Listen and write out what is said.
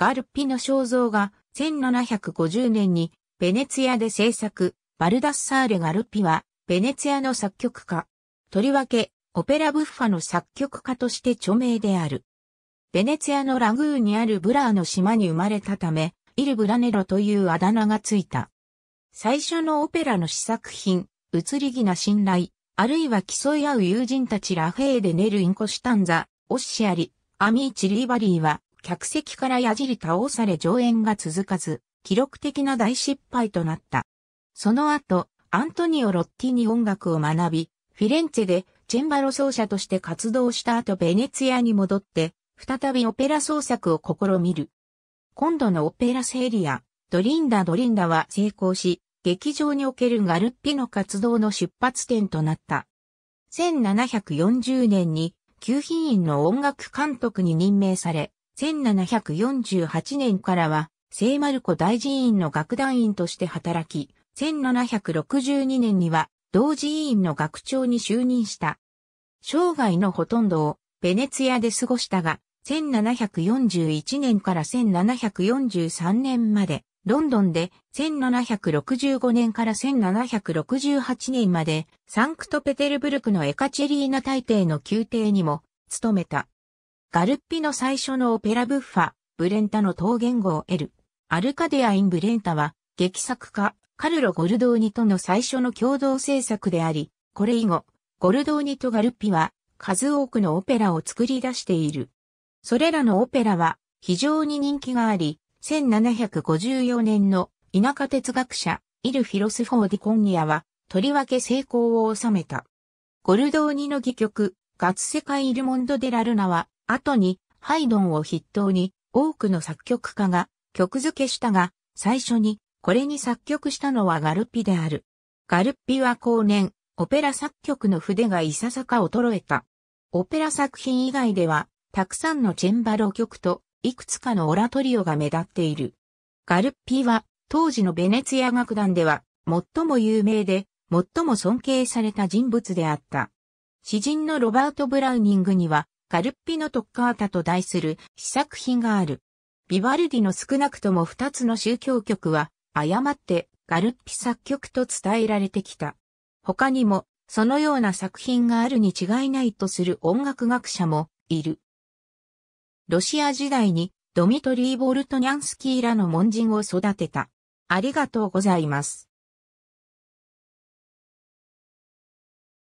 ガルピの肖像が1750年にベネツィアで制作、バルダッサーレ・ガルピはベネツィアの作曲家。とりわけ、オペラブッファの作曲家として著名である。ベネツィアのラグーにあるブラーの島に生まれたため、イル・ブラネロというあだ名がついた。最初のオペラの試作品、移り気な信頼、あるいは競い合う友人たちラフェーデ・ネル・インコシュタンザ、オッシアリ、アミーチ・リーバリーは、客席からやじり倒され上演が続かず、記録的な大失敗となった。その後、アントニオ・ロッティに音楽を学び、フィレンツェでチェンバロ奏者として活動した後ベネツィアに戻って、再びオペラ創作を試みる。今度のオペラセリア、ドリンダ・ドリンダは成功し、劇場におけるガルッピの活動の出発点となった。1740年に、旧品院の音楽監督に任命され、1748年からは、聖マルコ大寺院の楽団員として働き、1762年には、同寺院の学長に就任した。生涯のほとんどを、ベネツィアで過ごしたが、1741年から1743年まで、ロンドンで1765年から1768年までサンクトペテルブルクのエカチェリーナ大帝の宮廷にも務めた。ガルッピの最初のオペラブッファ、ブレンタの当言語を得る。アルカデア・イン・ブレンタは、劇作家、カルロ・ゴルドーニとの最初の共同制作であり、これ以後、ゴルドーニとガルッピは、数多くのオペラを作り出している。それらのオペラは、非常に人気があり、1754年の田舎哲学者、イル・フィロスフォー・ディ・コンニアは、とりわけ成功を収めた。ゴルドーニの戯曲、ガツ世界イルモンド・デ・ラルナは、後にハイドンを筆頭に多くの作曲家が曲付けしたが、最初にこれに作曲したのはガルッピである。ガルッピは後年、オペラ作曲の筆がいささか衰えた。オペラ作品以外では、たくさんのチェンバロ曲と、いくつかのオラトリオが目立っている。ガルッピは、当時のベネツィア楽団では、最も有名で、最も尊敬された人物であった。詩人のロバート・ブラウニングには、カルッピのトッカータと題する試作品がある。ビバルディの少なくとも2つの宗教曲は、誤ってガルッピ作曲と伝えられてきた。他にも、そのような作品があるに違いないとする音楽学者もいる。ロシア時代にドミトリー・ボルトニャンスキーらの門人を育てた。ありがとうございます。